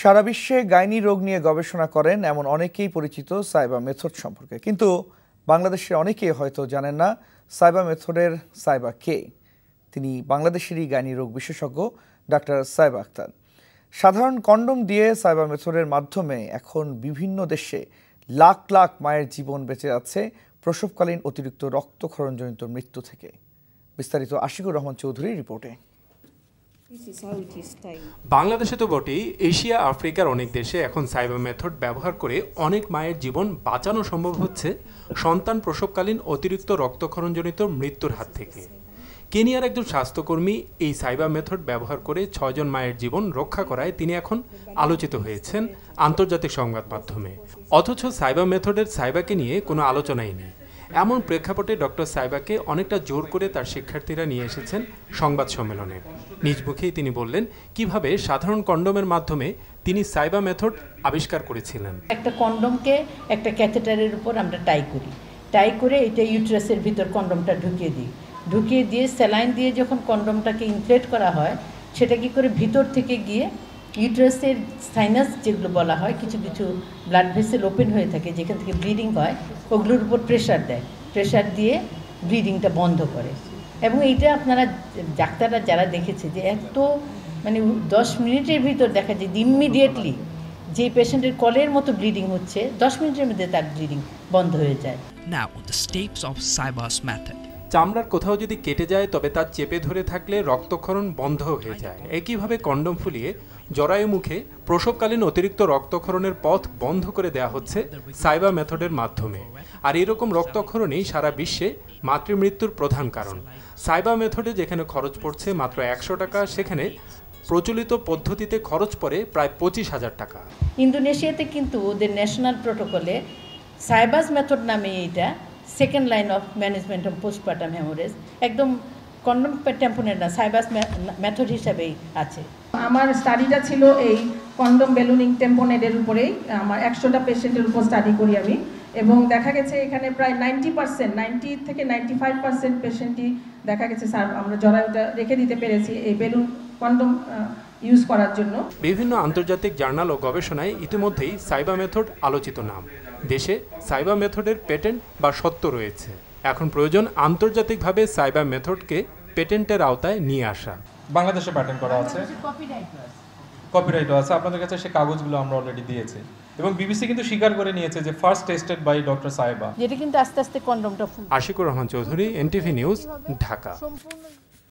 সারা বিশ্বে গাইনি রোগ নিয়ে গবেষণা করেন এমন অনেকেই পরিচিত সাইবা মেথড সম্পর্কে কিন্তু বাংলাদেশের অনেকেই হয়তো জানেন না সাইবা মেথডের সাইবা কে তিনি বাংলাদেশেরই গাইনি রোগ বিশেষজ্ঞ ডাক্তার সাইবা আক্তার সাধারণ কন্ডম দিয়ে সাইবা মেথডের মাধ্যমে এখন বিভিন্ন দেশে লাখ লাখ মায়ের জীবন বেঁচে যাচ্ছে প্রসবকালীন অতিরিক্ত রক্তক্ষরণজনিত মৃত্যু থেকে বিস্তারিত আশিকুর রহমান চৌধুরীর রিপোর্টে বাংলাদেশে তো বটেই এশিয়া আফ্রিকার অনেক দেশে এখন সাইবার মেথড ব্যবহার করে অনেক মায়ের জীবন বাঁচানো সম্ভব হচ্ছে সন্তান প্রসবকালীন অতিরিক্ত রক্তক্ষরণজনিত মৃত্যুর হাত থেকে কেনিয়ার একজন স্বাস্থ্যকর্মী এই সাইবার মেথড ব্যবহার করে ছয়জন মায়ের জীবন রক্ষা করায় তিনি এখন আলোচিত হয়েছেন আন্তর্জাতিক সংবাদ মাধ্যমে অথচ সাইবার মেথডের সাইবাকে নিয়ে কোনো আলোচনাই নেই এমন প্রেক্ষাপটে ডক্টর সাইবাকে অনেকটা জোর করে তার শিক্ষার্থীরা নিয়ে এসেছেন সংবাদ সম্মেলনে নিজ মুখেই তিনি বললেন কিভাবে সাধারণ কন্ডমের মাধ্যমে তিনি সাইবা মেথড আবিষ্কার করেছিলেন একটা কন্ডমকে একটা ক্যাথেটারের উপর আমরা টাই করি টাই করে এটা ইউট্রাসের ভিতর কন্ডমটা ঢুকিয়ে দিই ঢুকিয়ে দিয়ে স্যালাইন দিয়ে যখন কন্ডমটাকে ইনফ্লেট করা হয় সেটা কি করে ভিতর থেকে গিয়ে ইউটারাসের সাইনাস যেগুলো বলা হয় কিছু কিছু ব্লাড ভেসেল ওপেন হয়ে থাকে যেখান থেকে ব্লিডিং হয় ওগুলোর উপর প্রেশার দেয় প্রেশার দিয়ে ব্লিডিংটা বন্ধ করে এবং এইটা আপনারা ডাক্তাররা যারা দেখেছে যে এত মানে দশ মিনিটের ভিতর দেখা যায় ইমিডিয়েটলি যে পেশেন্টের কলের মতো ব্লিডিং হচ্ছে দশ মিনিটের মধ্যে তার ব্লিডিং বন্ধ হয়ে যায় না স্টেপস অফ সাইবাস ম্যাথড চামড়ার কোথাও যদি কেটে যায় তবে তার চেপে ধরে থাকলে রক্তক্ষরণ বন্ধ হয়ে যায় একইভাবে কন্ডম ফুলিয়ে জরায়ু মুখে প্রসবকালীন অতিরিক্ত রক্তক্ষরণের পথ বন্ধ করে দেয়া হচ্ছে সাইবা মেথডের মাধ্যমে আর এরকম রক্তক্ষরণই সারা বিশ্বে মাতৃমৃত্যুর প্রধান কারণ সাইবা মেথডে যেখানে খরচ পড়ছে মাত্র একশো টাকা সেখানে প্রচলিত পদ্ধতিতে খরচ পড়ে প্রায় পঁচিশ হাজার টাকা ইন্দোনেশিয়াতে কিন্তু ওদের ন্যাশনাল প্রোটোকলে সাইবাস মেথড নামে এইটা second line of management of postpartum haemorrhage একদম কন্ডম টেম্পোনের না সাইবাস মেথড হিসাবেই আছে আমার স্টাডিটা ছিল এই কন্ডম বেলুনিং টেম্পোনেডের উপরেই আমার একশোটা পেশেন্টের উপর স্টাডি করি আমি এবং দেখা গেছে এখানে প্রায় নাইনটি পার্সেন্ট নাইনটি থেকে নাইনটি ফাইভ পার্সেন্ট পেশেন্টই দেখা গেছে স্যার আমরা জরায়ুটা রেখে দিতে পেরেছি এই বেলুন কন্ডম ইউজ করার জন্য বিভিন্ন আন্তর্জাতিক জার্নাল ও গবেষণায় ইতিমধ্যেই সাইবা মেথড আলোচিত নাম দেশে সাইবা মেথডের পেটেন্ট বা সত্য রয়েছে এখন প্রয়োজন আন্তর্জাতিকভাবে সাইবার মেথডকে পেটেন্টের আওতায় নিয়ে আসা বাংলাদেশে প্যাটেন্ট করা আছে কপিরাইটও আছে আপনাদের কাছে সে কাগজগুলো আমরা অলরেডি দিয়েছি এবং বিবিসি কিন্তু স্বীকার করে নিয়েছে যে ফার্স্ট টেস্টেড বাই ডক্টর সাহেবা যেটা কিন্তু আস্তে আস্তে কন্ডমটা আশিকুর রহমান চৌধুরী এনটিভি নিউজ ঢাকা